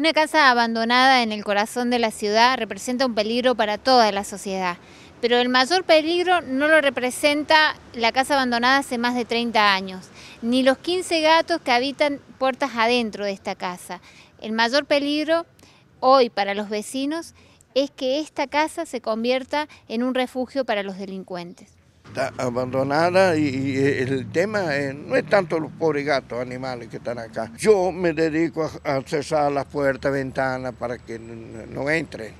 Una casa abandonada en el corazón de la ciudad representa un peligro para toda la sociedad, pero el mayor peligro no lo representa la casa abandonada hace más de 30 años, ni los 15 gatos que habitan puertas adentro de esta casa. El mayor peligro hoy para los vecinos es que esta casa se convierta en un refugio para los delincuentes está abandonada y, eh, el tema eh, no es tanto los pobres gatos animales que están acá. Yo me dedico a, cerrar las puertas, ventanas para que no, entren.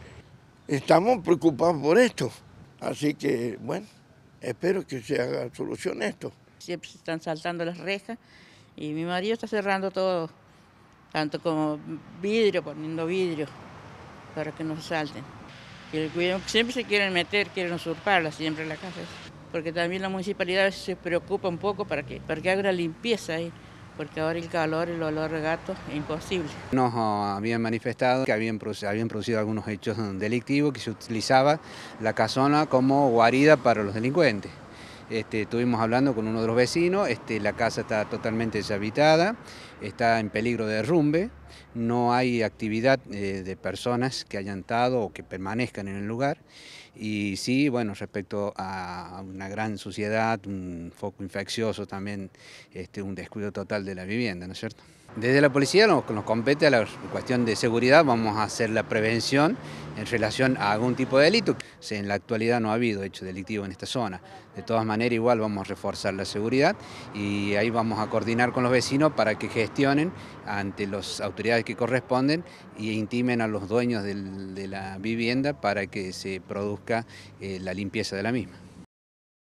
Estamos preocupados por esto, así que bueno, espero que se haga solución esto. Siempre se están saltando las rejas y mi marido está cerrando todo, tanto como vidrio, poniendo vidrio para que no salten. siempre se quieren meter, quieren usurparla siempre la casa porque también la municipalidad se preocupa un poco para que, para que haga una limpieza ahí porque ahora el calor, y el olor de gato es imposible. Nos ah, habían manifestado que habían habían producido algunos hechos delictivos que se utilizaba la casona como guarida para los delincuentes. Este, estuvimos hablando con uno de los vecinos, este, la casa está totalmente deshabitada, está en peligro de derrumbe, no hay actividad eh, de personas que hayan estado o que permanezcan en el lugar. Y sí, bueno, respecto a una gran suciedad, un foco infeccioso también, este, un descuido total de la vivienda, ¿no es cierto? Desde la policía nos, nos compete a la cuestión de seguridad, vamos a hacer la prevención en relación a algún tipo de delito. En la actualidad no ha habido hecho delictivo en esta zona. De todas maneras, igual vamos a reforzar la seguridad y ahí vamos a coordinar con los vecinos para que gestionen ante las autoridades que corresponden e intimen a los dueños de la vivienda para que se produzca eh, la limpieza de la misma.